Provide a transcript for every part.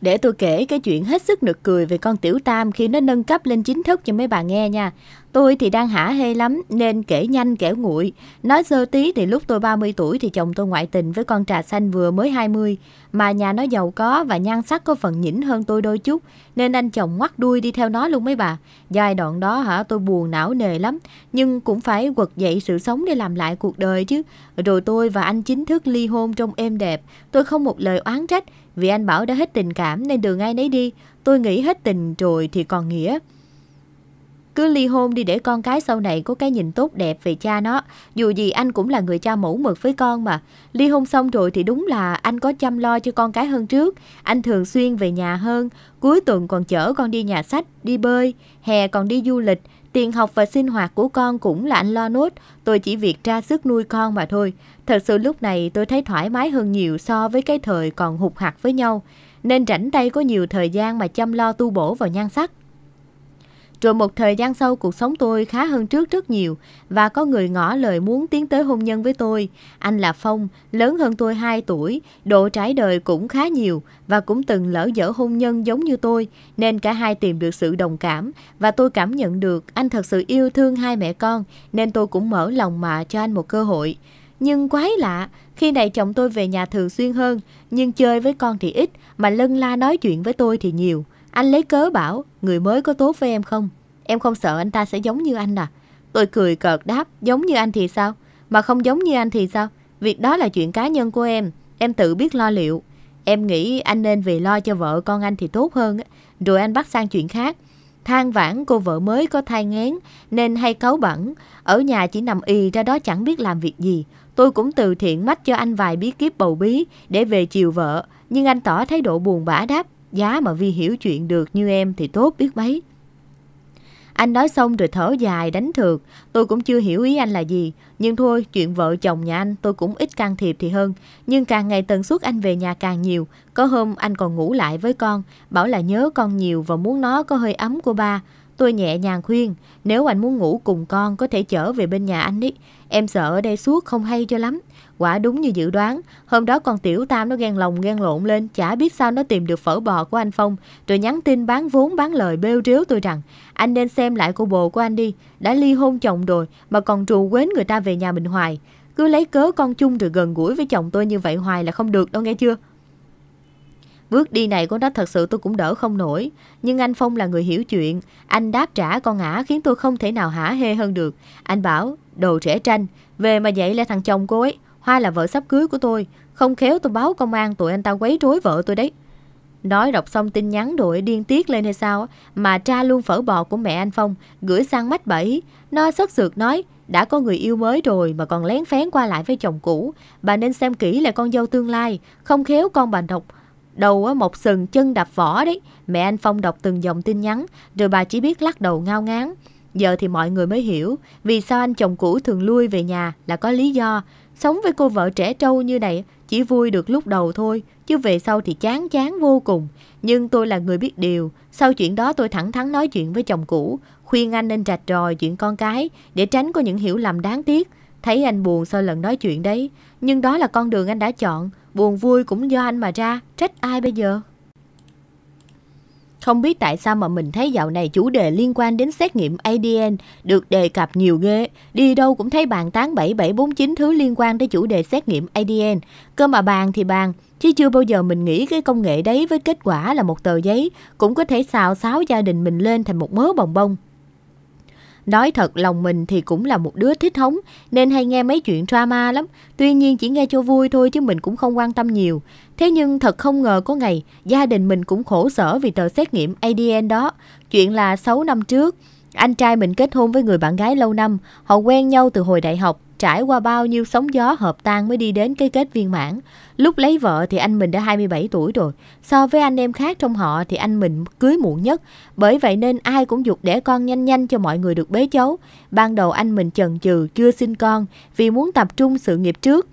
Để tôi kể cái chuyện hết sức nực cười về con tiểu tam khi nó nâng cấp lên chính thức cho mấy bà nghe nha. Tôi thì đang hả hê lắm nên kể nhanh kể nguội. Nói sơ tí thì lúc tôi 30 tuổi thì chồng tôi ngoại tình với con trà xanh vừa mới 20. Mà nhà nó giàu có và nhan sắc có phần nhỉnh hơn tôi đôi chút. Nên anh chồng ngoắt đuôi đi theo nó luôn mấy bà. Giai đoạn đó hả tôi buồn não nề lắm. Nhưng cũng phải quật dậy sự sống để làm lại cuộc đời chứ. Rồi tôi và anh chính thức ly hôn trong êm đẹp. Tôi không một lời oán trách vì anh bảo đã hết tình cảm nên đường ai nấy đi, tôi nghĩ hết tình rồi thì còn nghĩa. Cứ ly hôn đi để con cái sau này có cái nhìn tốt đẹp về cha nó. Dù gì anh cũng là người cha mẫu mực với con mà. Ly hôn xong rồi thì đúng là anh có chăm lo cho con cái hơn trước. Anh thường xuyên về nhà hơn. Cuối tuần còn chở con đi nhà sách, đi bơi. Hè còn đi du lịch. Tiền học và sinh hoạt của con cũng là anh lo nốt, tôi chỉ việc ra sức nuôi con mà thôi. Thật sự lúc này tôi thấy thoải mái hơn nhiều so với cái thời còn hụt hạt với nhau, nên rảnh tay có nhiều thời gian mà chăm lo tu bổ vào nhan sắc. Rồi một thời gian sau cuộc sống tôi khá hơn trước rất nhiều và có người ngỏ lời muốn tiến tới hôn nhân với tôi. Anh là Phong, lớn hơn tôi 2 tuổi, độ trái đời cũng khá nhiều và cũng từng lỡ dở hôn nhân giống như tôi nên cả hai tìm được sự đồng cảm và tôi cảm nhận được anh thật sự yêu thương hai mẹ con nên tôi cũng mở lòng mà cho anh một cơ hội. Nhưng quái lạ, khi này chồng tôi về nhà thường xuyên hơn, nhưng chơi với con thì ít, mà lân la nói chuyện với tôi thì nhiều. Anh lấy cớ bảo, người mới có tốt với em không? Em không sợ anh ta sẽ giống như anh à? Tôi cười cợt đáp, giống như anh thì sao? Mà không giống như anh thì sao? Việc đó là chuyện cá nhân của em, em tự biết lo liệu. Em nghĩ anh nên về lo cho vợ con anh thì tốt hơn, rồi anh bắt sang chuyện khác. Than vãn cô vợ mới có thai ngén nên hay cáu bẩn, ở nhà chỉ nằm y ra đó chẳng biết làm việc gì. Tôi cũng từ thiện mách cho anh vài bí kíp bầu bí để về chiều vợ, nhưng anh tỏ thái độ buồn bã đáp. Giá mà Vi hiểu chuyện được như em thì tốt biết mấy. Anh nói xong rồi thở dài đánh thược. Tôi cũng chưa hiểu ý anh là gì. Nhưng thôi, chuyện vợ chồng nhà anh tôi cũng ít can thiệp thì hơn. Nhưng càng ngày tần suất anh về nhà càng nhiều. Có hôm anh còn ngủ lại với con. Bảo là nhớ con nhiều và muốn nó có hơi ấm của ba. Tôi nhẹ nhàng khuyên, nếu anh muốn ngủ cùng con có thể trở về bên nhà anh đi. Em sợ ở đây suốt không hay cho lắm. Quả đúng như dự đoán, hôm đó con tiểu tam nó gan lòng gan lộn lên, chả biết sao nó tìm được phở bò của anh Phong, rồi nhắn tin bán vốn bán lời bêu riếu tôi rằng anh nên xem lại cô bồ của anh đi, đã ly hôn chồng rồi mà còn trù quến người ta về nhà mình hoài. Cứ lấy cớ con chung rồi gần gũi với chồng tôi như vậy hoài là không được đâu nghe chưa? Bước đi này của nó thật sự tôi cũng đỡ không nổi. Nhưng anh Phong là người hiểu chuyện. Anh đáp trả con ngã khiến tôi không thể nào hả hê hơn được. Anh bảo, đồ trẻ tranh, về mà dậy là thằng chồng cô ấy. Hoa là vợ sắp cưới của tôi, không khéo tôi báo công an tụi anh ta quấy rối vợ tôi đấy. Nói đọc xong tin nhắn đội điên tiết lên hay sao Mà tra luôn phở bò của mẹ anh Phong Gửi sang mách bảy Nó sất sượt nói Đã có người yêu mới rồi mà còn lén phén qua lại với chồng cũ Bà nên xem kỹ là con dâu tương lai Không khéo con bà đọc Đầu một sừng chân đạp vỏ đấy Mẹ anh Phong đọc từng dòng tin nhắn Rồi bà chỉ biết lắc đầu ngao ngán Giờ thì mọi người mới hiểu Vì sao anh chồng cũ thường lui về nhà là có lý do Sống với cô vợ trẻ trâu như này chỉ vui được lúc đầu thôi, chứ về sau thì chán chán vô cùng. Nhưng tôi là người biết điều, sau chuyện đó tôi thẳng thắn nói chuyện với chồng cũ, khuyên anh nên rạch ròi chuyện con cái để tránh có những hiểu lầm đáng tiếc. Thấy anh buồn sau lần nói chuyện đấy, nhưng đó là con đường anh đã chọn, buồn vui cũng do anh mà ra, trách ai bây giờ? Không biết tại sao mà mình thấy dạo này chủ đề liên quan đến xét nghiệm ADN được đề cập nhiều ghê. Đi đâu cũng thấy bàn tán 7749 thứ liên quan tới chủ đề xét nghiệm ADN. Cơ mà bàn thì bàn, chứ chưa bao giờ mình nghĩ cái công nghệ đấy với kết quả là một tờ giấy cũng có thể xào xáo gia đình mình lên thành một mớ bồng bông. Nói thật lòng mình thì cũng là một đứa thích hóng nên hay nghe mấy chuyện drama lắm. Tuy nhiên chỉ nghe cho vui thôi chứ mình cũng không quan tâm nhiều. Thế nhưng thật không ngờ có ngày gia đình mình cũng khổ sở vì tờ xét nghiệm ADN đó. Chuyện là 6 năm trước, anh trai mình kết hôn với người bạn gái lâu năm. Họ quen nhau từ hồi đại học, trải qua bao nhiêu sóng gió hợp tan mới đi đến cái kết viên mãn. Lúc lấy vợ thì anh mình đã 27 tuổi rồi. So với anh em khác trong họ thì anh mình cưới muộn nhất. Bởi vậy nên ai cũng dục đẻ con nhanh nhanh cho mọi người được bế cháu. Ban đầu anh mình chần chừ chưa sinh con vì muốn tập trung sự nghiệp trước.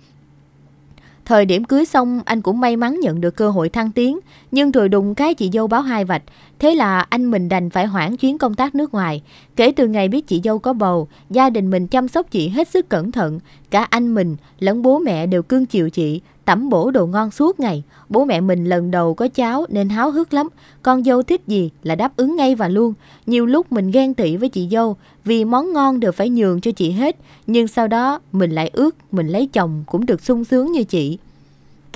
Thời điểm cưới xong anh cũng may mắn nhận được cơ hội thăng tiến Nhưng rồi đùng cái chị dâu báo hai vạch Thế là anh mình đành phải hoãn chuyến công tác nước ngoài. Kể từ ngày biết chị dâu có bầu, gia đình mình chăm sóc chị hết sức cẩn thận. Cả anh mình lẫn bố mẹ đều cưng chiều chị, tẩm bổ đồ ngon suốt ngày. Bố mẹ mình lần đầu có cháu nên háo hức lắm. Con dâu thích gì là đáp ứng ngay và luôn. Nhiều lúc mình ghen tị với chị dâu vì món ngon đều phải nhường cho chị hết. Nhưng sau đó mình lại ước mình lấy chồng cũng được sung sướng như chị.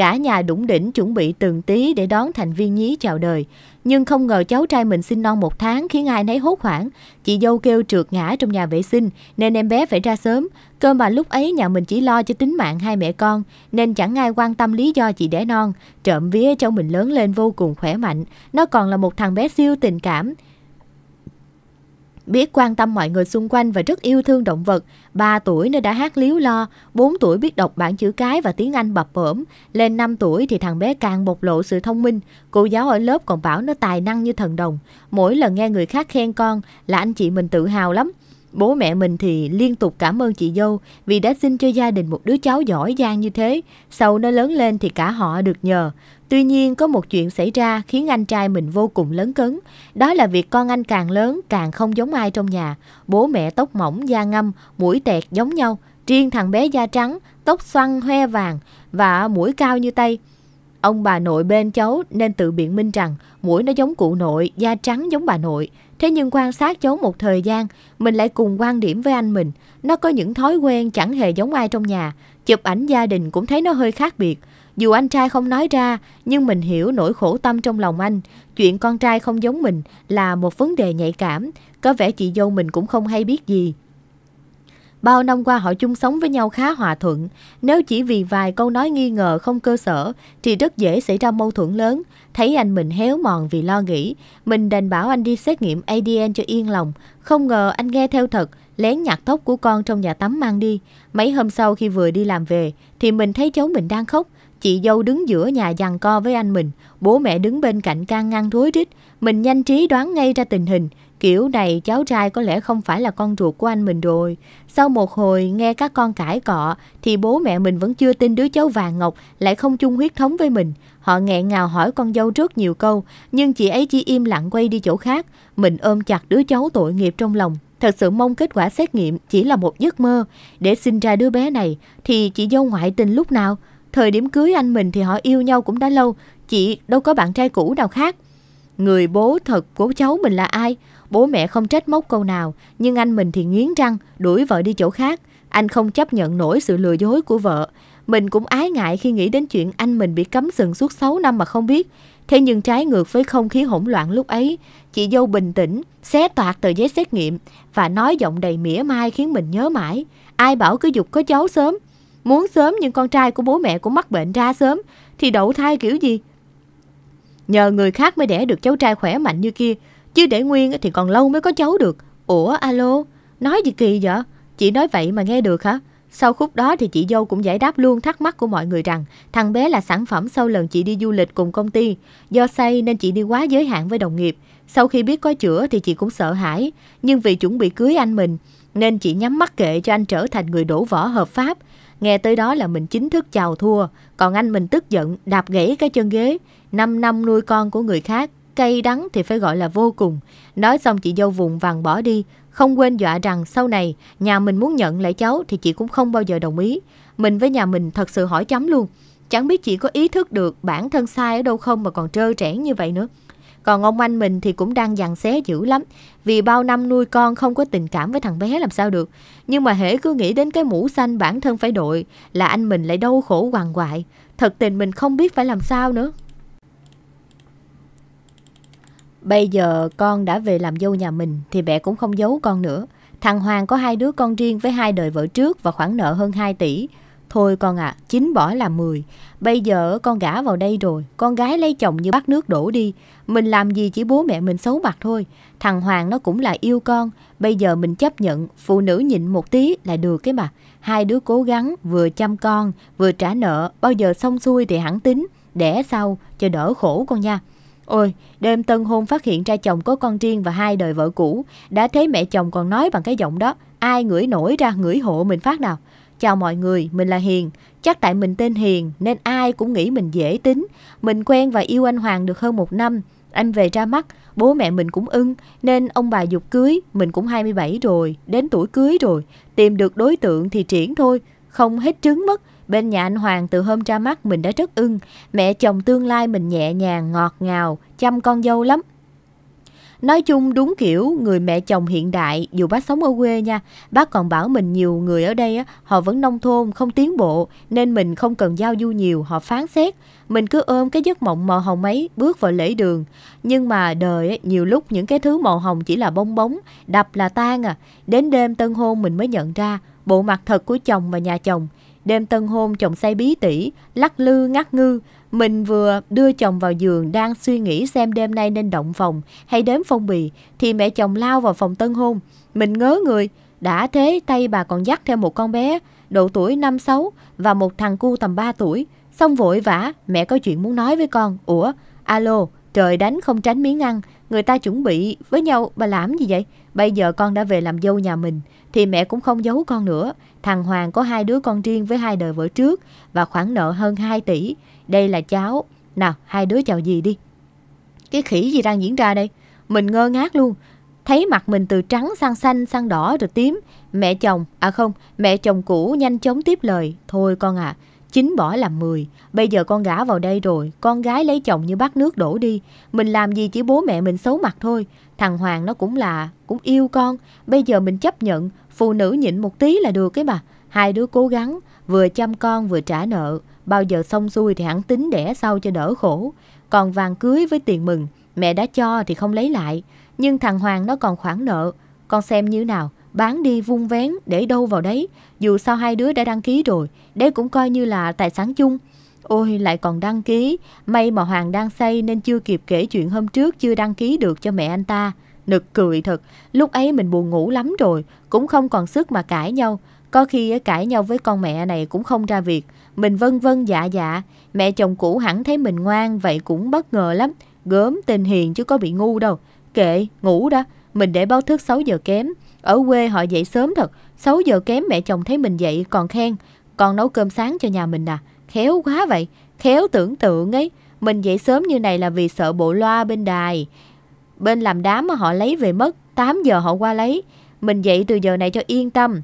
Cả nhà đủng đỉnh chuẩn bị từng tí để đón thành viên nhí chào đời. Nhưng không ngờ cháu trai mình sinh non một tháng khiến ai nấy hốt hoảng. Chị dâu kêu trượt ngã trong nhà vệ sinh nên em bé phải ra sớm. Cơ mà lúc ấy nhà mình chỉ lo cho tính mạng hai mẹ con nên chẳng ai quan tâm lý do chị đẻ non. Trộm vía cháu mình lớn lên vô cùng khỏe mạnh. Nó còn là một thằng bé siêu tình cảm. Biết quan tâm mọi người xung quanh và rất yêu thương động vật, 3 tuổi nó đã hát líu lo, 4 tuổi biết đọc bảng chữ cái và tiếng Anh bập bởm, lên 5 tuổi thì thằng bé càng bộc lộ sự thông minh, cô giáo ở lớp còn bảo nó tài năng như thần đồng. Mỗi lần nghe người khác khen con là anh chị mình tự hào lắm. Bố mẹ mình thì liên tục cảm ơn chị dâu vì đã sinh cho gia đình một đứa cháu giỏi giang như thế. Sau nó lớn lên thì cả họ được nhờ. Tuy nhiên có một chuyện xảy ra khiến anh trai mình vô cùng lớn cấn. Đó là việc con anh càng lớn càng không giống ai trong nhà. Bố mẹ tóc mỏng, da ngâm, mũi tẹt giống nhau. Riêng thằng bé da trắng, tóc xoăn hoe vàng và mũi cao như tay. Ông bà nội bên cháu nên tự biện minh rằng mũi nó giống cụ nội, da trắng giống bà nội. Thế nhưng quan sát cháu một thời gian, mình lại cùng quan điểm với anh mình. Nó có những thói quen chẳng hề giống ai trong nhà. Chụp ảnh gia đình cũng thấy nó hơi khác biệt. Dù anh trai không nói ra, nhưng mình hiểu nỗi khổ tâm trong lòng anh. Chuyện con trai không giống mình là một vấn đề nhạy cảm. Có vẻ chị dâu mình cũng không hay biết gì. Bao năm qua họ chung sống với nhau khá hòa thuận. Nếu chỉ vì vài câu nói nghi ngờ không cơ sở thì rất dễ xảy ra mâu thuẫn lớn. Thấy anh mình héo mòn vì lo nghĩ, mình đành bảo anh đi xét nghiệm ADN cho yên lòng. Không ngờ anh nghe theo thật, lén nhặt tóc của con trong nhà tắm mang đi. Mấy hôm sau khi vừa đi làm về thì mình thấy cháu mình đang khóc. Chị dâu đứng giữa nhà giằng co với anh mình, bố mẹ đứng bên cạnh can ngăn rối rít. Mình nhanh trí đoán ngay ra tình hình, Kiểu này cháu trai có lẽ không phải là con ruột của anh mình rồi. Sau một hồi nghe các con cãi cọ thì bố mẹ mình vẫn chưa tin đứa cháu vàng ngọc lại không chung huyết thống với mình. Họ nghẹn ngào hỏi con dâu rất nhiều câu nhưng chị ấy chỉ im lặng quay đi chỗ khác. Mình ôm chặt đứa cháu tội nghiệp trong lòng. Thật sự mong kết quả xét nghiệm chỉ là một giấc mơ. Để sinh ra đứa bé này thì chị dâu ngoại tình lúc nào? Thời điểm cưới anh mình thì họ yêu nhau cũng đã lâu. Chị đâu có bạn trai cũ nào khác. Người bố thật của cháu mình là ai? Bố mẹ không trách móc câu nào, nhưng anh mình thì nghiến răng, đuổi vợ đi chỗ khác. Anh không chấp nhận nổi sự lừa dối của vợ. Mình cũng ái ngại khi nghĩ đến chuyện anh mình bị cấm sừng suốt 6 năm mà không biết. Thế nhưng trái ngược với không khí hỗn loạn lúc ấy, chị dâu bình tĩnh, xé toạc tờ giấy xét nghiệm và nói giọng đầy mỉa mai khiến mình nhớ mãi. Ai bảo cứ dục có cháu sớm, muốn sớm nhưng con trai của bố mẹ cũng mắc bệnh ra sớm, thì đậu thai kiểu gì? Nhờ người khác mới đẻ được cháu trai khỏe mạnh như kia, Chứ để nguyên thì còn lâu mới có cháu được. Ủa alo, nói gì kỳ vậy? Chị nói vậy mà nghe được hả? Sau khúc đó thì chị dâu cũng giải đáp luôn thắc mắc của mọi người rằng thằng bé là sản phẩm sau lần chị đi du lịch cùng công ty. Do say nên chị đi quá giới hạn với đồng nghiệp. Sau khi biết có chữa thì chị cũng sợ hãi. Nhưng vì chuẩn bị cưới anh mình nên chị nhắm mắt kệ cho anh trở thành người đổ võ hợp pháp. Nghe tới đó là mình chính thức chào thua. Còn anh mình tức giận, đạp gãy cái chân ghế. 5 năm nuôi con của người khác cay đắng thì phải gọi là vô cùng. Nói xong chị dâu vùng vàng bỏ đi, không quên dọa rằng sau này nhà mình muốn nhận lại cháu thì chị cũng không bao giờ đồng ý. Mình với nhà mình thật sự hỏi chấm luôn. Chẳng biết chị có ý thức được bản thân sai ở đâu không mà còn trơ trẽn như vậy nữa. Còn ông anh mình thì cũng đang dằn xé dữ lắm Vì bao năm nuôi con không có tình cảm với thằng bé làm sao được Nhưng mà hễ cứ nghĩ đến cái mũ xanh bản thân phải đội Là anh mình lại đau khổ hoàng hoại Thật tình mình không biết phải làm sao nữa Bây giờ con đã về làm dâu nhà mình thì mẹ cũng không giấu con nữa. Thằng Hoàng có hai đứa con riêng với hai đời vợ trước và khoản nợ hơn 2 tỷ. Thôi con ạ, à, 9 bỏ là 10. Bây giờ con gả vào đây rồi, con gái lấy chồng như bắt nước đổ đi. Mình làm gì chỉ bố mẹ mình xấu mặt thôi. Thằng Hoàng nó cũng là yêu con. Bây giờ mình chấp nhận, phụ nữ nhịn một tí là được cái mà. Hai đứa cố gắng, vừa chăm con, vừa trả nợ. Bao giờ xong xuôi thì hẳn tính, để sau, cho đỡ khổ con nha. Ôi, đêm tân hôn phát hiện ra chồng có con riêng và hai đời vợ cũ. Đã thấy mẹ chồng còn nói bằng cái giọng đó. Ai ngửi nổi ra ngửi hộ mình phát nào. Chào mọi người, mình là Hiền. Chắc tại mình tên Hiền nên ai cũng nghĩ mình dễ tính. Mình quen và yêu anh Hoàng được hơn một năm. Anh về ra mắt, bố mẹ mình cũng ưng nên ông bà dục cưới. Mình cũng 27 rồi, đến tuổi cưới rồi. Tìm được đối tượng thì triển thôi, không hết trứng mất. Bên nhà anh Hoàng từ hôm ra mắt mình đã rất ưng, mẹ chồng tương lai mình nhẹ nhàng, ngọt ngào, chăm con dâu lắm. Nói chung đúng kiểu người mẹ chồng hiện đại, dù bác sống ở quê nha, bác còn bảo mình nhiều người ở đây họ vẫn nông thôn, không tiến bộ, nên mình không cần giao du nhiều, họ phán xét. Mình cứ ôm cái giấc mộng màu hồng ấy, bước vào lễ đường. Nhưng mà đời nhiều lúc những cái thứ màu hồng chỉ là bong bóng, đập là tan à. Đến đêm tân hôn mình mới nhận ra, bộ mặt thật của chồng và nhà chồng Đêm tân hôn chồng say bí tỉ, lắc lư ngắt ngư. Mình vừa đưa chồng vào giường đang suy nghĩ xem đêm nay nên động phòng hay đếm phong bì thì mẹ chồng lao vào phòng tân hôn. Mình ngớ người, đã thế tay bà còn dắt theo một con bé, độ tuổi 5-6 và một thằng cu tầm 3 tuổi. Xong vội vã, mẹ có chuyện muốn nói với con. Ủa, alo, trời đánh không tránh miếng ăn, người ta chuẩn bị với nhau, bà làm gì vậy? Bây giờ con đã về làm dâu nhà mình, thì mẹ cũng không giấu con nữa. Thằng Hoàng có hai đứa con riêng với hai đời vợ trước và khoản nợ hơn 2 tỷ. Đây là cháu. Nào, hai đứa chào gì đi. Cái khỉ gì đang diễn ra đây? Mình ngơ ngác luôn. Thấy mặt mình từ trắng sang xanh, sang đỏ rồi tím. Mẹ chồng, à không, mẹ chồng cũ nhanh chóng tiếp lời. Thôi con ạ, à, chín bỏ làm 10. Bây giờ con gả vào đây rồi, con gái lấy chồng như bát nước đổ đi. Mình làm gì chỉ bố mẹ mình xấu mặt thôi. Thằng Hoàng nó cũng là, cũng yêu con. Bây giờ mình chấp nhận, phụ nữ nhịn một tí là được cái mà. Hai đứa cố gắng, vừa chăm con vừa trả nợ. Bao giờ xong xuôi thì hẳn tính đẻ sau cho đỡ khổ. Còn vàng cưới với tiền mừng, mẹ đã cho thì không lấy lại. Nhưng thằng Hoàng nó còn khoản nợ. Con xem như nào, bán đi vung vén để đâu vào đấy. Dù sao hai đứa đã đăng ký rồi, đấy cũng coi như là tài sản chung. Ôi lại còn đăng ký, may mà Hoàng đang say nên chưa kịp kể chuyện hôm trước chưa đăng ký được cho mẹ anh ta. Nực cười thật, lúc ấy mình buồn ngủ lắm rồi, cũng không còn sức mà cãi nhau. Có khi cãi nhau với con mẹ này cũng không ra việc. Mình vân vân dạ dạ, mẹ chồng cũ hẳn thấy mình ngoan vậy cũng bất ngờ lắm. Gớm tình hiền chứ có bị ngu đâu. Kệ, ngủ đó, mình để báo thức 6 giờ kém. Ở quê họ dậy sớm thật, 6 giờ kém mẹ chồng thấy mình dậy còn khen, còn nấu cơm sáng cho nhà mình à, khéo quá vậy, khéo tưởng tượng ấy. Mình dậy sớm như này là vì sợ bộ loa bên đài. Bên làm đám mà họ lấy về mất, 8 giờ họ qua lấy. Mình dậy từ giờ này cho yên tâm.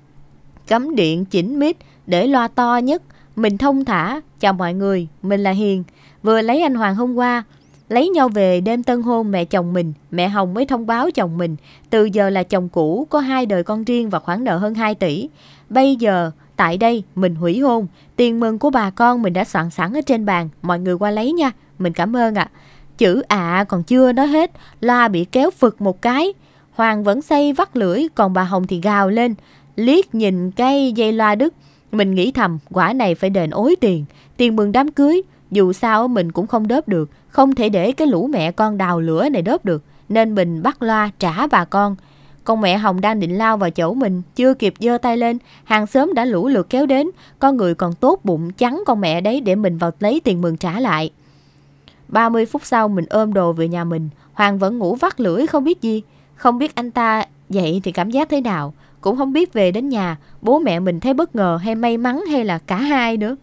cắm điện chỉnh mít để loa to nhất. Mình thông thả, chào mọi người, mình là Hiền. Vừa lấy anh Hoàng hôm qua, Lấy nhau về đêm tân hôn mẹ chồng mình, mẹ Hồng mới thông báo chồng mình, từ giờ là chồng cũ, có hai đời con riêng và khoản nợ hơn 2 tỷ. Bây giờ, tại đây, mình hủy hôn, tiền mừng của bà con mình đã soạn sẵn ở trên bàn, mọi người qua lấy nha, mình cảm ơn ạ. À. Chữ ạ à còn chưa nói hết, loa bị kéo phực một cái. Hoàng vẫn say vắt lưỡi, còn bà Hồng thì gào lên, liếc nhìn cây dây loa đứt. Mình nghĩ thầm, quả này phải đền ối tiền, tiền mừng đám cưới, dù sao mình cũng không đớp được, không thể để cái lũ mẹ con đào lửa này đốt được, nên mình bắt loa trả bà con. Con mẹ Hồng đang định lao vào chỗ mình, chưa kịp giơ tay lên, hàng xóm đã lũ lượt kéo đến, con người còn tốt bụng chắn con mẹ đấy để mình vào lấy tiền mừng trả lại. 30 phút sau mình ôm đồ về nhà mình, Hoàng vẫn ngủ vắt lưỡi không biết gì, không biết anh ta dậy thì cảm giác thế nào, cũng không biết về đến nhà, bố mẹ mình thấy bất ngờ hay may mắn hay là cả hai nữa.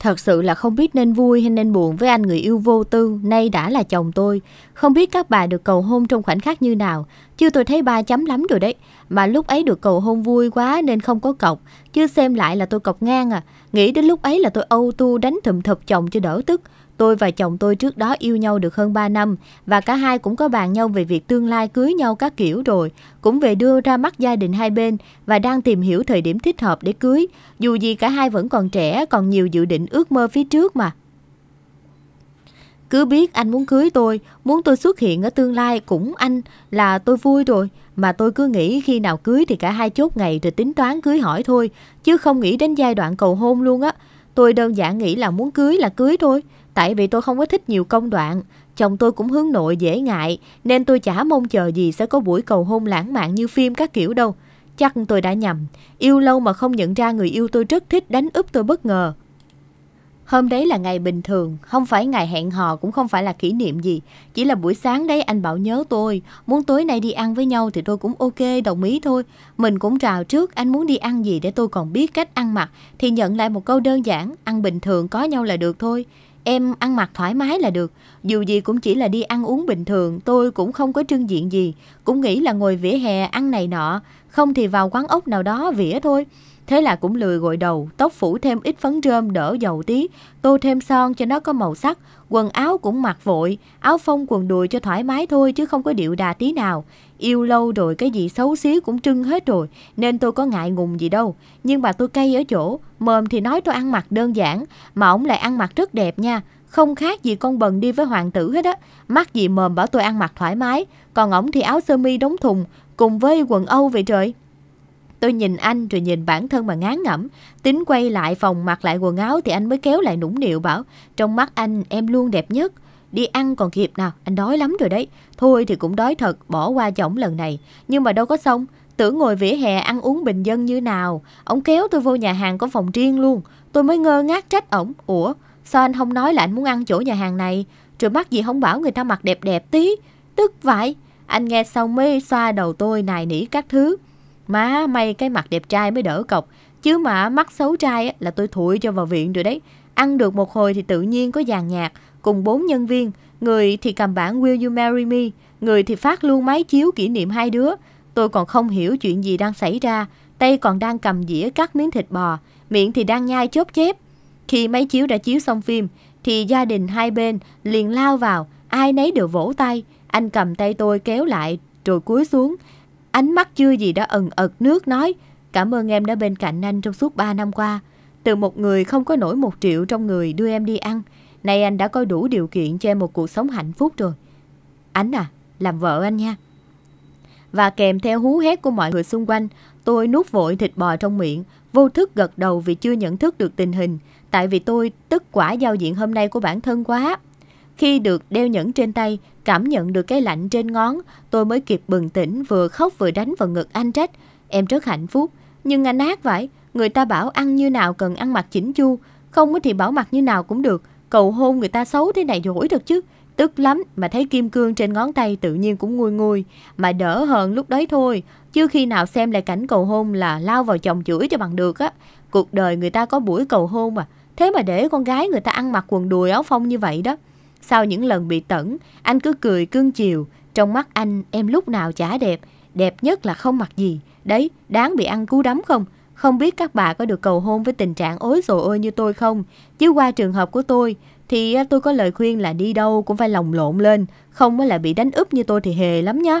Thật sự là không biết nên vui hay nên buồn với anh người yêu vô tư, nay đã là chồng tôi. Không biết các bà được cầu hôn trong khoảnh khắc như nào, chưa tôi thấy ba chấm lắm rồi đấy. Mà lúc ấy được cầu hôn vui quá nên không có cọc, chứ xem lại là tôi cọc ngang à. Nghĩ đến lúc ấy là tôi âu tu đánh thùm thụp chồng cho đỡ tức. Tôi và chồng tôi trước đó yêu nhau được hơn 3 năm và cả hai cũng có bàn nhau về việc tương lai cưới nhau các kiểu rồi, cũng về đưa ra mắt gia đình hai bên và đang tìm hiểu thời điểm thích hợp để cưới. Dù gì cả hai vẫn còn trẻ, còn nhiều dự định ước mơ phía trước mà. Cứ biết anh muốn cưới tôi, muốn tôi xuất hiện ở tương lai cũng anh là tôi vui rồi. Mà tôi cứ nghĩ khi nào cưới thì cả hai chốt ngày rồi tính toán cưới hỏi thôi, chứ không nghĩ đến giai đoạn cầu hôn luôn á. Tôi đơn giản nghĩ là muốn cưới là cưới thôi. Tại vì tôi không có thích nhiều công đoạn, chồng tôi cũng hướng nội dễ ngại, nên tôi chả mong chờ gì sẽ có buổi cầu hôn lãng mạn như phim các kiểu đâu. Chắc tôi đã nhầm, yêu lâu mà không nhận ra người yêu tôi rất thích đánh úp tôi bất ngờ. Hôm đấy là ngày bình thường, không phải ngày hẹn hò cũng không phải là kỷ niệm gì. Chỉ là buổi sáng đấy anh bảo nhớ tôi, muốn tối nay đi ăn với nhau thì tôi cũng ok, đồng ý thôi. Mình cũng chào trước anh muốn đi ăn gì để tôi còn biết cách ăn mặc thì nhận lại một câu đơn giản, ăn bình thường có nhau là được thôi. Em ăn mặc thoải mái là được, dù gì cũng chỉ là đi ăn uống bình thường, tôi cũng không có trưng diện gì, cũng nghĩ là ngồi vỉa hè ăn này nọ, không thì vào quán ốc nào đó vỉa thôi. Thế là cũng lười gội đầu, tóc phủ thêm ít phấn rơm đỡ dầu tí, tô thêm son cho nó có màu sắc, quần áo cũng mặc vội, áo phông quần đùi cho thoải mái thôi chứ không có điệu đà tí nào. Yêu lâu rồi cái gì xấu xí cũng trưng hết rồi Nên tôi có ngại ngùng gì đâu Nhưng mà tôi cay ở chỗ Mồm thì nói tôi ăn mặc đơn giản Mà ổng lại ăn mặc rất đẹp nha Không khác gì con bần đi với hoàng tử hết á Mắc gì mồm bảo tôi ăn mặc thoải mái Còn ổng thì áo sơ mi đóng thùng Cùng với quần Âu vậy trời Tôi nhìn anh rồi nhìn bản thân mà ngán ngẩm Tính quay lại phòng mặc lại quần áo Thì anh mới kéo lại nũng nịu bảo Trong mắt anh em luôn đẹp nhất đi ăn còn kịp nào, anh đói lắm rồi đấy. Thôi thì cũng đói thật, bỏ qua cho lần này. Nhưng mà đâu có xong, tưởng ngồi vỉa hè ăn uống bình dân như nào. Ổng kéo tôi vô nhà hàng có phòng riêng luôn. Tôi mới ngơ ngác trách ổng. Ủa, sao anh không nói là anh muốn ăn chỗ nhà hàng này? Rồi mắc gì không bảo người ta mặc đẹp đẹp tí. Tức vậy, anh nghe xong mới xoa đầu tôi nài nỉ các thứ. Má may cái mặt đẹp trai mới đỡ cọc. Chứ mà mắt xấu trai là tôi thụi cho vào viện rồi đấy. Ăn được một hồi thì tự nhiên có dàn nhạc cùng bốn nhân viên, người thì cầm bản Will You Marry Me, người thì phát luôn máy chiếu kỷ niệm hai đứa. Tôi còn không hiểu chuyện gì đang xảy ra, tay còn đang cầm dĩa cắt miếng thịt bò, miệng thì đang nhai chốt chép. Khi máy chiếu đã chiếu xong phim, thì gia đình hai bên liền lao vào, ai nấy đều vỗ tay. Anh cầm tay tôi kéo lại rồi cúi xuống. Ánh mắt chưa gì đã ẩn ật nước nói, cảm ơn em đã bên cạnh anh trong suốt 3 năm qua. Từ một người không có nổi một triệu trong người đưa em đi ăn, Nay anh đã có đủ điều kiện cho em một cuộc sống hạnh phúc rồi. Ánh à, làm vợ anh nha. Và kèm theo hú hét của mọi người xung quanh, tôi nuốt vội thịt bò trong miệng, vô thức gật đầu vì chưa nhận thức được tình hình, tại vì tôi tức quả giao diện hôm nay của bản thân quá. Khi được đeo nhẫn trên tay, cảm nhận được cái lạnh trên ngón, tôi mới kịp bừng tỉnh vừa khóc vừa đánh vào ngực anh trách. Em rất hạnh phúc, nhưng anh ác vậy, người ta bảo ăn như nào cần ăn mặc chỉnh chu, không thì bảo mặc như nào cũng được, Cầu hôn người ta xấu thế này rồi được chứ Tức lắm mà thấy kim cương trên ngón tay tự nhiên cũng nguôi nguôi Mà đỡ hơn lúc đấy thôi Chứ khi nào xem lại cảnh cầu hôn là lao vào chồng chửi cho bằng được á Cuộc đời người ta có buổi cầu hôn mà Thế mà để con gái người ta ăn mặc quần đùi áo phông như vậy đó Sau những lần bị tẩn Anh cứ cười cương chiều Trong mắt anh em lúc nào chả đẹp Đẹp nhất là không mặc gì Đấy đáng bị ăn cú đấm không không biết các bà có được cầu hôn với tình trạng ối rồi ơi như tôi không? Chứ qua trường hợp của tôi thì à, tôi có lời khuyên là đi đâu cũng phải lòng lộn lên, không mới là bị đánh úp như tôi thì hề lắm nhé.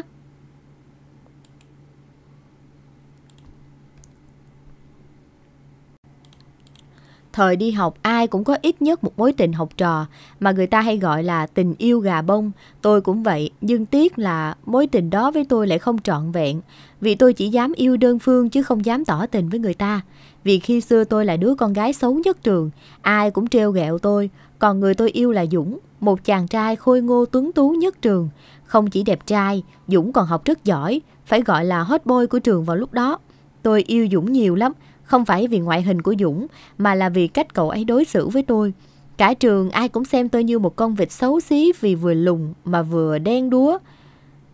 Thời đi học ai cũng có ít nhất một mối tình học trò mà người ta hay gọi là tình yêu gà bông. Tôi cũng vậy, nhưng tiếc là mối tình đó với tôi lại không trọn vẹn. Vì tôi chỉ dám yêu đơn phương chứ không dám tỏ tình với người ta. Vì khi xưa tôi là đứa con gái xấu nhất trường, ai cũng trêu ghẹo tôi. Còn người tôi yêu là Dũng, một chàng trai khôi ngô tuấn tú nhất trường. Không chỉ đẹp trai, Dũng còn học rất giỏi, phải gọi là hot boy của trường vào lúc đó. Tôi yêu Dũng nhiều lắm, không phải vì ngoại hình của Dũng, mà là vì cách cậu ấy đối xử với tôi. Cả trường ai cũng xem tôi như một con vịt xấu xí vì vừa lùng mà vừa đen đúa.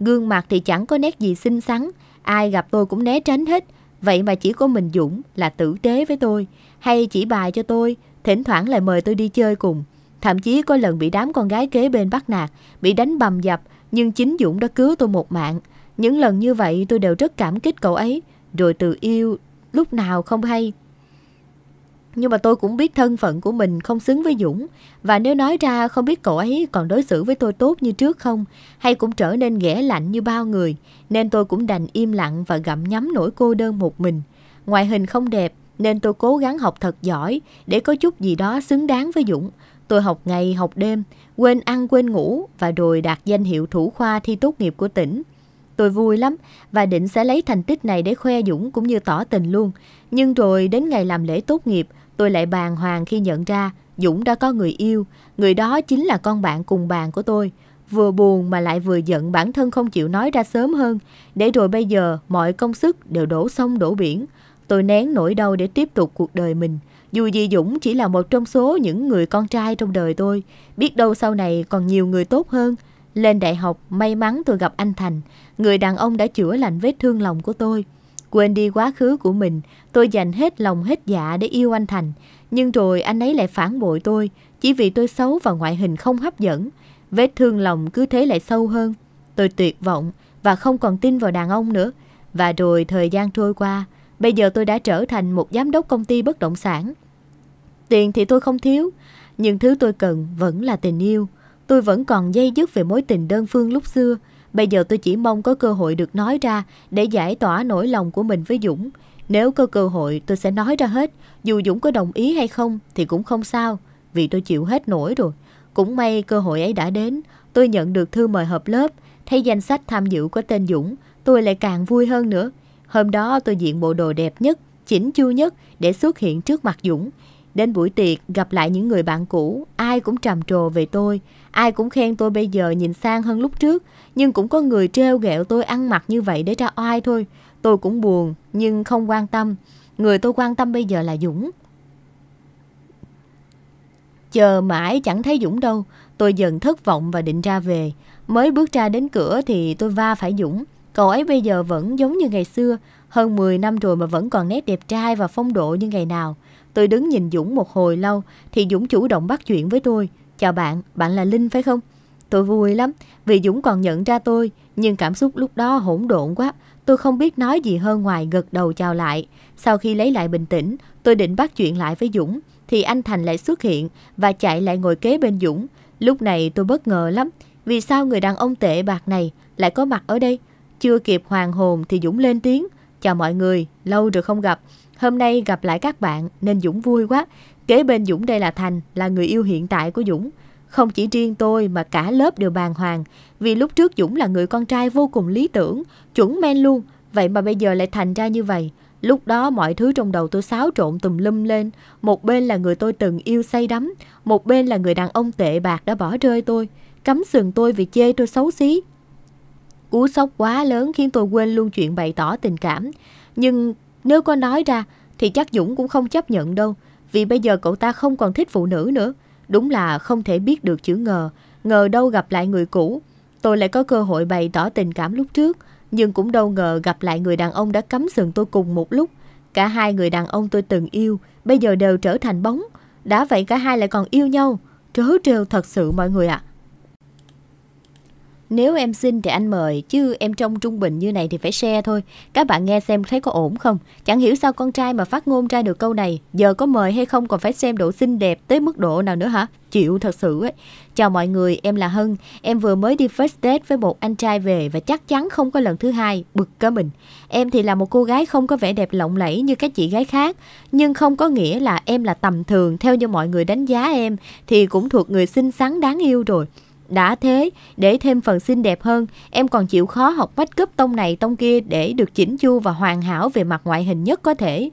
Gương mặt thì chẳng có nét gì xinh xắn, ai gặp tôi cũng né tránh hết. Vậy mà chỉ có mình Dũng là tử tế với tôi, hay chỉ bài cho tôi, thỉnh thoảng lại mời tôi đi chơi cùng. Thậm chí có lần bị đám con gái kế bên bắt nạt, bị đánh bầm dập, nhưng chính Dũng đã cứu tôi một mạng. Những lần như vậy tôi đều rất cảm kích cậu ấy, rồi từ yêu lúc nào không hay. Nhưng mà tôi cũng biết thân phận của mình không xứng với Dũng Và nếu nói ra không biết cậu ấy còn đối xử với tôi tốt như trước không Hay cũng trở nên ghẻ lạnh như bao người Nên tôi cũng đành im lặng và gặm nhắm nỗi cô đơn một mình Ngoại hình không đẹp nên tôi cố gắng học thật giỏi Để có chút gì đó xứng đáng với Dũng Tôi học ngày học đêm Quên ăn quên ngủ Và rồi đạt danh hiệu thủ khoa thi tốt nghiệp của tỉnh Tôi vui lắm và định sẽ lấy thành tích này để khoe Dũng cũng như tỏ tình luôn. Nhưng rồi đến ngày làm lễ tốt nghiệp, tôi lại bàng hoàng khi nhận ra Dũng đã có người yêu. Người đó chính là con bạn cùng bàn của tôi. Vừa buồn mà lại vừa giận bản thân không chịu nói ra sớm hơn. Để rồi bây giờ mọi công sức đều đổ sông đổ biển. Tôi nén nỗi đau để tiếp tục cuộc đời mình. Dù gì Dũng chỉ là một trong số những người con trai trong đời tôi. Biết đâu sau này còn nhiều người tốt hơn. Lên đại học, may mắn tôi gặp anh Thành, người đàn ông đã chữa lành vết thương lòng của tôi. Quên đi quá khứ của mình, tôi dành hết lòng hết dạ để yêu anh Thành. Nhưng rồi anh ấy lại phản bội tôi, chỉ vì tôi xấu và ngoại hình không hấp dẫn. Vết thương lòng cứ thế lại sâu hơn. Tôi tuyệt vọng và không còn tin vào đàn ông nữa. Và rồi thời gian trôi qua, bây giờ tôi đã trở thành một giám đốc công ty bất động sản. Tiền thì tôi không thiếu, nhưng thứ tôi cần vẫn là tình yêu. Tôi vẫn còn dây dứt về mối tình đơn phương lúc xưa. Bây giờ tôi chỉ mong có cơ hội được nói ra để giải tỏa nỗi lòng của mình với Dũng. Nếu có cơ hội tôi sẽ nói ra hết. Dù Dũng có đồng ý hay không thì cũng không sao. Vì tôi chịu hết nổi rồi. Cũng may cơ hội ấy đã đến. Tôi nhận được thư mời hợp lớp. Thấy danh sách tham dự có tên Dũng. Tôi lại càng vui hơn nữa. Hôm đó tôi diện bộ đồ đẹp nhất, chỉnh chu nhất để xuất hiện trước mặt Dũng. Đến buổi tiệc gặp lại những người bạn cũ, Ai cũng trầm trồ về tôi, ai cũng khen tôi bây giờ nhìn sang hơn lúc trước, nhưng cũng có người trêu ghẹo tôi ăn mặc như vậy để ra oai thôi. Tôi cũng buồn, nhưng không quan tâm. Người tôi quan tâm bây giờ là Dũng. Chờ mãi chẳng thấy Dũng đâu, tôi dần thất vọng và định ra về. Mới bước ra đến cửa thì tôi va phải Dũng. Cậu ấy bây giờ vẫn giống như ngày xưa, hơn 10 năm rồi mà vẫn còn nét đẹp trai và phong độ như ngày nào. Tôi đứng nhìn Dũng một hồi lâu thì Dũng chủ động bắt chuyện với tôi. Chào bạn, bạn là Linh phải không? Tôi vui lắm vì Dũng còn nhận ra tôi nhưng cảm xúc lúc đó hỗn độn quá. Tôi không biết nói gì hơn ngoài gật đầu chào lại. Sau khi lấy lại bình tĩnh, tôi định bắt chuyện lại với Dũng thì anh Thành lại xuất hiện và chạy lại ngồi kế bên Dũng. Lúc này tôi bất ngờ lắm. Vì sao người đàn ông tệ bạc này lại có mặt ở đây? Chưa kịp hoàng hồn thì Dũng lên tiếng. Chào mọi người, lâu rồi không gặp. Hôm nay gặp lại các bạn nên Dũng vui quá. Kế bên Dũng đây là Thành, là người yêu hiện tại của Dũng. Không chỉ riêng tôi mà cả lớp đều bàn hoàng. Vì lúc trước Dũng là người con trai vô cùng lý tưởng, chuẩn men luôn. Vậy mà bây giờ lại thành ra như vậy. Lúc đó mọi thứ trong đầu tôi xáo trộn tùm lum lên. Một bên là người tôi từng yêu say đắm, một bên là người đàn ông tệ bạc đã bỏ rơi tôi, cấm sừng tôi vì chê tôi xấu xí. Cú sốc quá lớn khiến tôi quên luôn chuyện bày tỏ tình cảm. Nhưng nếu có nói ra thì chắc Dũng cũng không chấp nhận đâu, vì bây giờ cậu ta không còn thích phụ nữ nữa. Đúng là không thể biết được chữ ngờ, ngờ đâu gặp lại người cũ. Tôi lại có cơ hội bày tỏ tình cảm lúc trước, nhưng cũng đâu ngờ gặp lại người đàn ông đã cấm sừng tôi cùng một lúc. Cả hai người đàn ông tôi từng yêu, bây giờ đều trở thành bóng. Đã vậy cả hai lại còn yêu nhau. Trớ trêu thật sự mọi người ạ. À. Nếu em xin thì anh mời, chứ em trông trung bình như này thì phải xe thôi. Các bạn nghe xem thấy có ổn không? Chẳng hiểu sao con trai mà phát ngôn ra được câu này, giờ có mời hay không còn phải xem độ xinh đẹp tới mức độ nào nữa hả? Chịu thật sự ấy. Chào mọi người, em là Hân. Em vừa mới đi first date với một anh trai về và chắc chắn không có lần thứ hai, bực cả mình. Em thì là một cô gái không có vẻ đẹp lộng lẫy như các chị gái khác, nhưng không có nghĩa là em là tầm thường theo như mọi người đánh giá em thì cũng thuộc người xinh xắn đáng yêu rồi. Đã thế, để thêm phần xinh đẹp hơn, em còn chịu khó học bách cấp tông này tông kia để được chỉnh chu và hoàn hảo về mặt ngoại hình nhất có thể.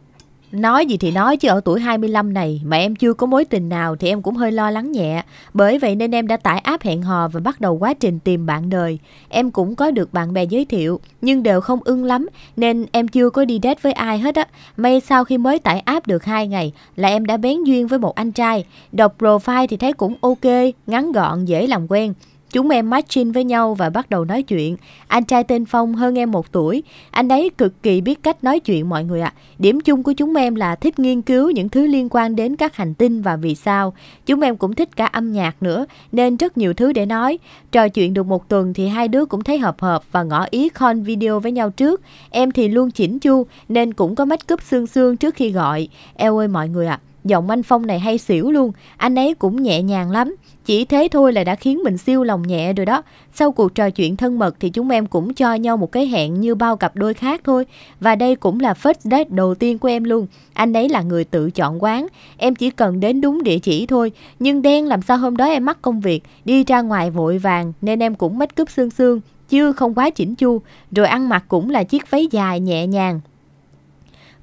Nói gì thì nói chứ ở tuổi 25 này mà em chưa có mối tình nào thì em cũng hơi lo lắng nhẹ. Bởi vậy nên em đã tải app hẹn hò và bắt đầu quá trình tìm bạn đời. Em cũng có được bạn bè giới thiệu nhưng đều không ưng lắm nên em chưa có đi date với ai hết á. May sau khi mới tải app được 2 ngày là em đã bén duyên với một anh trai. Đọc profile thì thấy cũng ok, ngắn gọn, dễ làm quen. Chúng em matching với nhau và bắt đầu nói chuyện. Anh trai tên Phong hơn em một tuổi. Anh ấy cực kỳ biết cách nói chuyện mọi người ạ. À. Điểm chung của chúng em là thích nghiên cứu những thứ liên quan đến các hành tinh và vì sao. Chúng em cũng thích cả âm nhạc nữa, nên rất nhiều thứ để nói. Trò chuyện được một tuần thì hai đứa cũng thấy hợp hợp và ngỏ ý con video với nhau trước. Em thì luôn chỉnh chu, nên cũng có make cúp xương xương trước khi gọi. Eo ơi mọi người ạ, à, Giọng anh Phong này hay xỉu luôn, anh ấy cũng nhẹ nhàng lắm. Chỉ thế thôi là đã khiến mình siêu lòng nhẹ rồi đó. Sau cuộc trò chuyện thân mật thì chúng em cũng cho nhau một cái hẹn như bao cặp đôi khác thôi. Và đây cũng là first date đầu tiên của em luôn. Anh ấy là người tự chọn quán, em chỉ cần đến đúng địa chỉ thôi. Nhưng đen làm sao hôm đó em mắc công việc, đi ra ngoài vội vàng nên em cũng mất cúp xương xương, chứ không quá chỉnh chu, rồi ăn mặc cũng là chiếc váy dài nhẹ nhàng,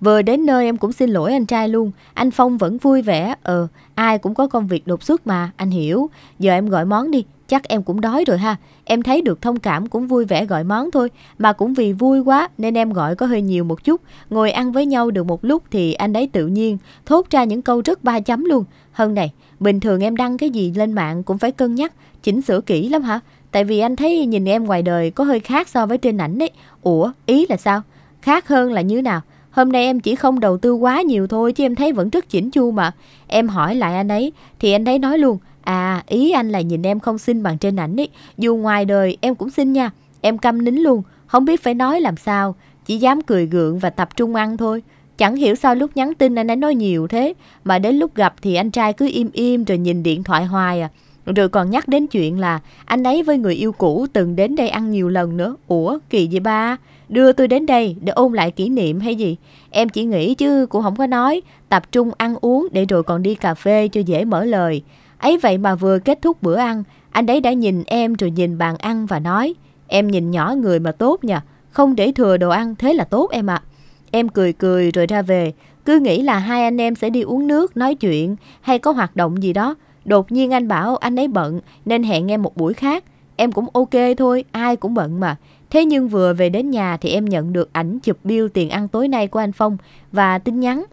Vừa đến nơi em cũng xin lỗi anh trai luôn. Anh Phong vẫn vui vẻ. Ờ, ai cũng có công việc đột xuất mà, anh hiểu. Giờ em gọi món đi, chắc em cũng đói rồi ha. Em thấy được thông cảm cũng vui vẻ gọi món thôi. Mà cũng vì vui quá nên em gọi có hơi nhiều một chút. Ngồi ăn với nhau được một lúc thì anh ấy tự nhiên thốt ra những câu rất ba chấm luôn. Hơn này, bình thường em đăng cái gì lên mạng cũng phải cân nhắc, chỉnh sửa kỹ lắm hả? Tại vì anh thấy nhìn em ngoài đời có hơi khác so với trên ảnh đấy. Ủa, ý là sao? Khác hơn là như nào? Hôm nay em chỉ không đầu tư quá nhiều thôi chứ em thấy vẫn rất chỉnh chu mà. Em hỏi lại anh ấy thì anh ấy nói luôn, à ý anh là nhìn em không xinh bằng trên ảnh ấy, dù ngoài đời em cũng xinh nha. Em câm nín luôn, không biết phải nói làm sao, chỉ dám cười gượng và tập trung ăn thôi. Chẳng hiểu sao lúc nhắn tin anh ấy nói nhiều thế, mà đến lúc gặp thì anh trai cứ im im rồi nhìn điện thoại hoài à. Rồi còn nhắc đến chuyện là anh ấy với người yêu cũ từng đến đây ăn nhiều lần nữa. Ủa, kỳ vậy ba? đưa tôi đến đây để ôn lại kỷ niệm hay gì. Em chỉ nghĩ chứ cũng không có nói, tập trung ăn uống để rồi còn đi cà phê cho dễ mở lời. Ấy vậy mà vừa kết thúc bữa ăn, anh ấy đã nhìn em rồi nhìn bàn ăn và nói, em nhìn nhỏ người mà tốt nha, không để thừa đồ ăn thế là tốt em ạ. À. Em cười cười rồi ra về, cứ nghĩ là hai anh em sẽ đi uống nước, nói chuyện hay có hoạt động gì đó. Đột nhiên anh bảo anh ấy bận nên hẹn em một buổi khác. Em cũng ok thôi, ai cũng bận mà. Thế nhưng vừa về đến nhà thì em nhận được ảnh chụp bill tiền ăn tối nay của anh Phong và tin nhắn.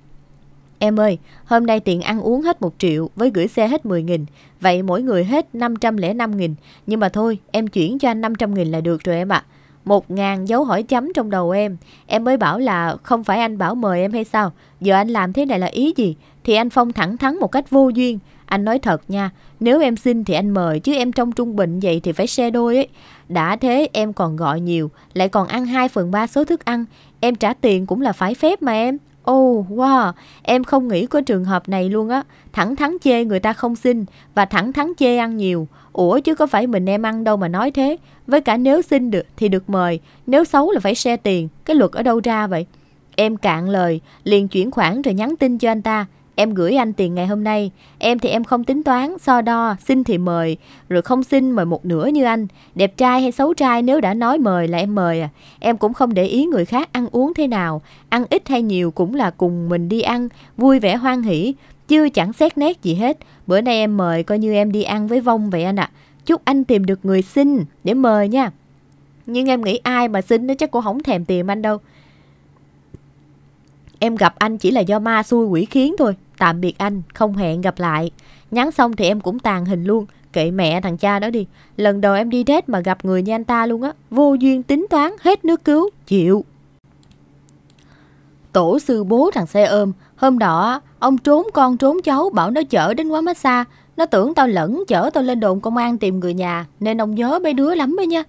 Em ơi, hôm nay tiền ăn uống hết 1 triệu với gửi xe hết 10 nghìn. Vậy mỗi người hết 505 nghìn. Nhưng mà thôi, em chuyển cho anh 500 nghìn là được rồi em ạ. À. Một ngàn dấu hỏi chấm trong đầu em. Em mới bảo là không phải anh bảo mời em hay sao. Giờ anh làm thế này là ý gì? Thì anh Phong thẳng thắn một cách vô duyên. Anh nói thật nha, nếu em xin thì anh mời chứ em trong trung bình vậy thì phải xe đôi ấy. Đã thế em còn gọi nhiều, lại còn ăn 2 phần 3 số thức ăn. Em trả tiền cũng là phải phép mà em. Oh, wow, em không nghĩ có trường hợp này luôn á. Thẳng thắn chê người ta không xin và thẳng thắn chê ăn nhiều. Ủa chứ có phải mình em ăn đâu mà nói thế. Với cả nếu xin được thì được mời, nếu xấu là phải xe tiền. Cái luật ở đâu ra vậy? Em cạn lời, liền chuyển khoản rồi nhắn tin cho anh ta em gửi anh tiền ngày hôm nay em thì em không tính toán so đo xin thì mời rồi không xin mời một nửa như anh đẹp trai hay xấu trai nếu đã nói mời là em mời à em cũng không để ý người khác ăn uống thế nào ăn ít hay nhiều cũng là cùng mình đi ăn vui vẻ hoan hỉ chưa chẳng xét nét gì hết bữa nay em mời coi như em đi ăn với vong vậy anh ạ à. chúc anh tìm được người xin để mời nha nhưng em nghĩ ai mà xin nó chắc cô không thèm tìm anh đâu Em gặp anh chỉ là do ma xui quỷ khiến thôi. Tạm biệt anh, không hẹn gặp lại. Nhắn xong thì em cũng tàn hình luôn. Kệ mẹ thằng cha đó đi. Lần đầu em đi date mà gặp người như anh ta luôn á. Vô duyên tính toán, hết nước cứu. Chịu. Tổ sư bố thằng xe ôm. Hôm đó, ông trốn con trốn cháu bảo nó chở đến quán massage. Nó tưởng tao lẫn chở tao lên đồn công an tìm người nhà Nên ông nhớ mấy đứa lắm đó nha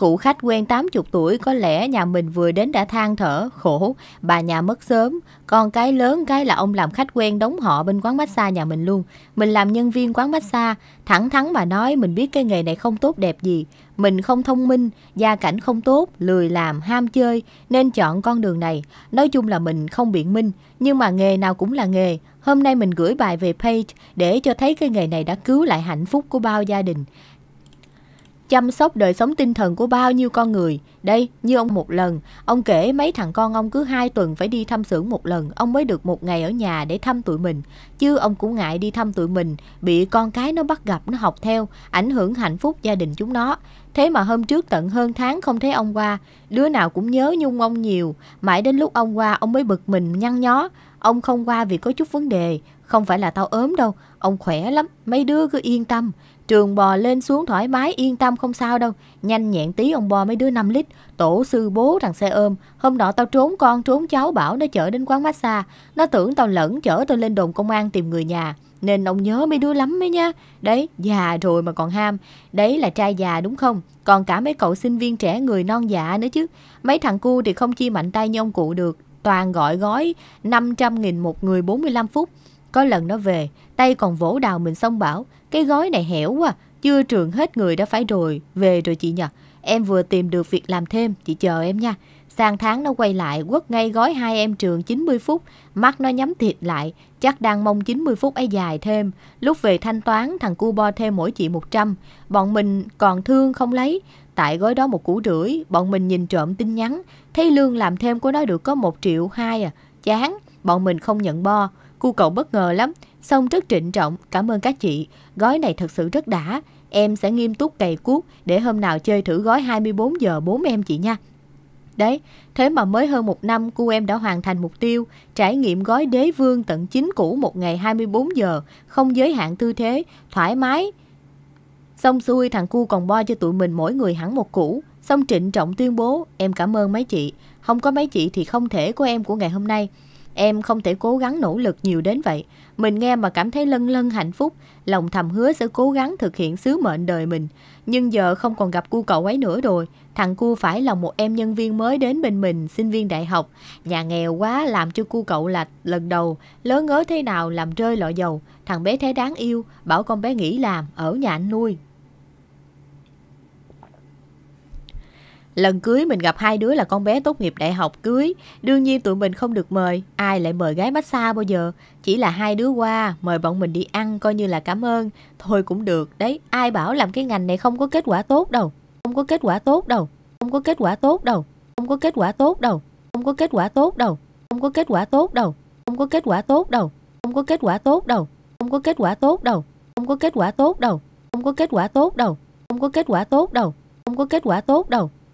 Cụ khách quen 80 tuổi có lẽ nhà mình vừa đến đã than thở, khổ, bà nhà mất sớm. con cái lớn cái là ông làm khách quen đóng họ bên quán massage nhà mình luôn. Mình làm nhân viên quán massage, thẳng thắn mà nói mình biết cái nghề này không tốt đẹp gì. Mình không thông minh, gia cảnh không tốt, lười làm, ham chơi nên chọn con đường này. Nói chung là mình không biện minh, nhưng mà nghề nào cũng là nghề. Hôm nay mình gửi bài về page để cho thấy cái nghề này đã cứu lại hạnh phúc của bao gia đình chăm sóc đời sống tinh thần của bao nhiêu con người. Đây, như ông một lần, ông kể mấy thằng con ông cứ hai tuần phải đi thăm xưởng một lần, ông mới được một ngày ở nhà để thăm tụi mình. Chứ ông cũng ngại đi thăm tụi mình, bị con cái nó bắt gặp, nó học theo, ảnh hưởng hạnh phúc gia đình chúng nó. Thế mà hôm trước tận hơn tháng không thấy ông qua, đứa nào cũng nhớ nhung ông nhiều. Mãi đến lúc ông qua, ông mới bực mình nhăn nhó. Ông không qua vì có chút vấn đề, không phải là tao ốm đâu, ông khỏe lắm, mấy đứa cứ yên tâm. Trường bò lên xuống thoải mái yên tâm không sao đâu Nhanh nhẹn tí ông bò mấy đứa 5 lít Tổ sư bố thằng xe ôm Hôm nọ tao trốn con trốn cháu bảo nó chở đến quán massage Nó tưởng tao lẫn chở tao lên đồn công an tìm người nhà Nên ông nhớ mấy đứa lắm mấy nha Đấy già rồi mà còn ham Đấy là trai già đúng không Còn cả mấy cậu sinh viên trẻ người non dạ nữa chứ Mấy thằng cu thì không chi mạnh tay như ông cụ được Toàn gọi gói 500.000 một người 45 phút Có lần nó về Tay còn vỗ đào mình xong bảo cái gói này hẻo quá, chưa trường hết người đã phải rồi, về rồi chị nhờ. Em vừa tìm được việc làm thêm, chị chờ em nha. Sang tháng nó quay lại, quất ngay gói hai em trường 90 phút, mắt nó nhắm thịt lại, chắc đang mong 90 phút ấy dài thêm. Lúc về thanh toán, thằng cu bo thêm mỗi chị 100, bọn mình còn thương không lấy. Tại gói đó một củ rưỡi, bọn mình nhìn trộm tin nhắn, thấy lương làm thêm của nó được có 1 triệu hai à. Chán, bọn mình không nhận bo, cu cậu bất ngờ lắm, Xong rất trịnh trọng, cảm ơn các chị, gói này thật sự rất đã. Em sẽ nghiêm túc cày cuốc để hôm nào chơi thử gói 24 giờ 4 em chị nha. Đấy, thế mà mới hơn một năm cô em đã hoàn thành mục tiêu, trải nghiệm gói đế vương tận 9 củ một ngày 24 giờ, không giới hạn tư thế, thoải mái. Xong xuôi thằng cu còn bo cho tụi mình mỗi người hẳn một củ. Xong trịnh trọng tuyên bố, em cảm ơn mấy chị, không có mấy chị thì không thể có em của ngày hôm nay. Em không thể cố gắng nỗ lực nhiều đến vậy. Mình nghe mà cảm thấy lân lân hạnh phúc, lòng thầm hứa sẽ cố gắng thực hiện sứ mệnh đời mình. Nhưng giờ không còn gặp cu cậu ấy nữa rồi. Thằng cu phải là một em nhân viên mới đến bên mình, sinh viên đại học. Nhà nghèo quá làm cho cu cậu là lần đầu, lớn ngớ thế nào làm rơi lọ dầu. Thằng bé thấy đáng yêu, bảo con bé nghỉ làm, ở nhà anh nuôi. Lần cưới mình gặp hai đứa là con bé tốt nghiệp đại học cưới Đương nhiên tụi mình không được mời Ai lại mời gái bách xa bao giờ Chỉ là hai đứa qua Mời bọn mình đi ăn coi như là cảm ơn Thôi cũng được Đấy ai bảo làm cái ngành này không có kết quả tốt đâu Không có kết quả tốt đâu Không có kết quả tốt đâu Không có kết quả tốt đâu Không có kết quả tốt đâu Không có kết quả tốt đâu Không có kết quả tốt đâu Không có kết quả tốt đâu Không có kết quả tốt đâu Không có kết quả tốt đâu Không có kết quả tốt đâu Không có kết quả tốt đâu Không có kết quả tốt đâu